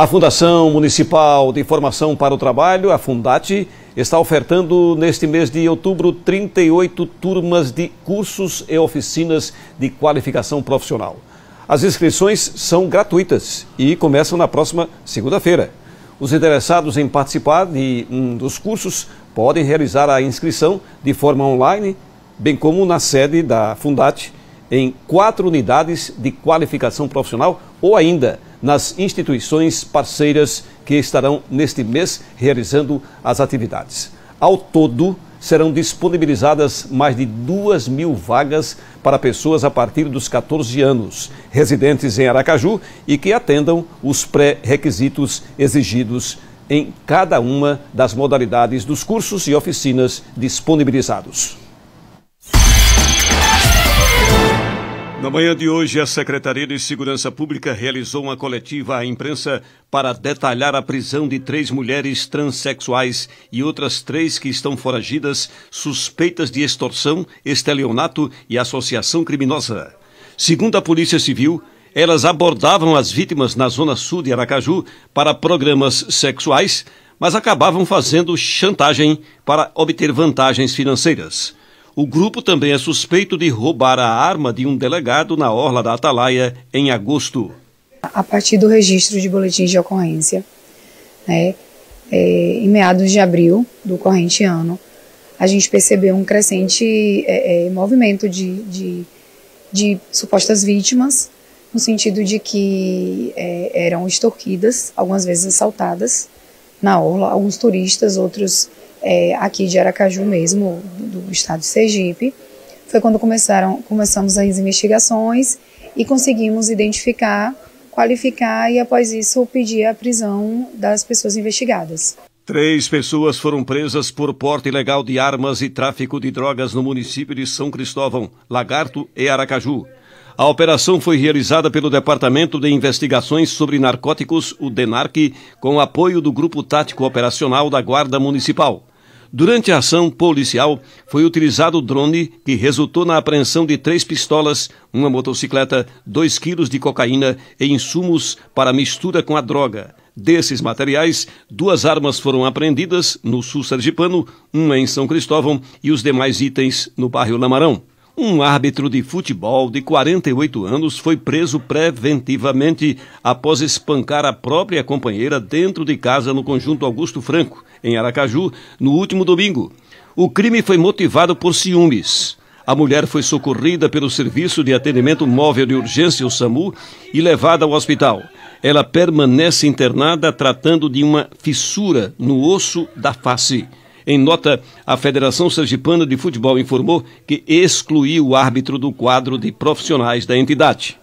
A Fundação Municipal de Informação para o Trabalho, a Fundate, está ofertando neste mês de outubro 38 turmas de cursos e oficinas de qualificação profissional. As inscrições são gratuitas e começam na próxima segunda-feira. Os interessados em participar de um dos cursos podem realizar a inscrição de forma online, bem como na sede da Fundate, em quatro unidades de qualificação profissional ou ainda nas instituições parceiras que estarão neste mês realizando as atividades. Ao todo, serão disponibilizadas mais de 2 mil vagas para pessoas a partir dos 14 anos, residentes em Aracaju e que atendam os pré-requisitos exigidos em cada uma das modalidades dos cursos e oficinas disponibilizados. Na manhã de hoje, a Secretaria de Segurança Pública realizou uma coletiva à imprensa para detalhar a prisão de três mulheres transexuais e outras três que estão foragidas, suspeitas de extorsão, estelionato e associação criminosa. Segundo a Polícia Civil, elas abordavam as vítimas na zona sul de Aracaju para programas sexuais, mas acabavam fazendo chantagem para obter vantagens financeiras. O grupo também é suspeito de roubar a arma de um delegado na Orla da Atalaia em agosto. A partir do registro de boletins de ocorrência, né, é, em meados de abril do corrente ano, a gente percebeu um crescente é, é, movimento de, de, de, supostas vítimas, no sentido de que é, eram extorquidas, algumas vezes assaltadas na orla, alguns turistas, outros é, aqui de Aracaju mesmo, do, do estado de Sergipe, foi quando começaram, começamos as investigações e conseguimos identificar, qualificar e após isso pedir a prisão das pessoas investigadas. Três pessoas foram presas por porte ilegal de armas e tráfico de drogas no município de São Cristóvão, Lagarto e Aracaju. A operação foi realizada pelo Departamento de Investigações sobre Narcóticos, o DENARC, com apoio do Grupo Tático Operacional da Guarda Municipal. Durante a ação policial, foi utilizado o drone que resultou na apreensão de três pistolas, uma motocicleta, dois quilos de cocaína e insumos para mistura com a droga. Desses materiais, duas armas foram apreendidas no sul sergipano, uma em São Cristóvão e os demais itens no bairro Lamarão. Um árbitro de futebol de 48 anos foi preso preventivamente após espancar a própria companheira dentro de casa no conjunto Augusto Franco, em Aracaju, no último domingo. O crime foi motivado por ciúmes. A mulher foi socorrida pelo Serviço de Atendimento Móvel de Urgência, o SAMU, e levada ao hospital. Ela permanece internada tratando de uma fissura no osso da face. Em nota, a Federação Sergipana de Futebol informou que excluiu o árbitro do quadro de profissionais da entidade.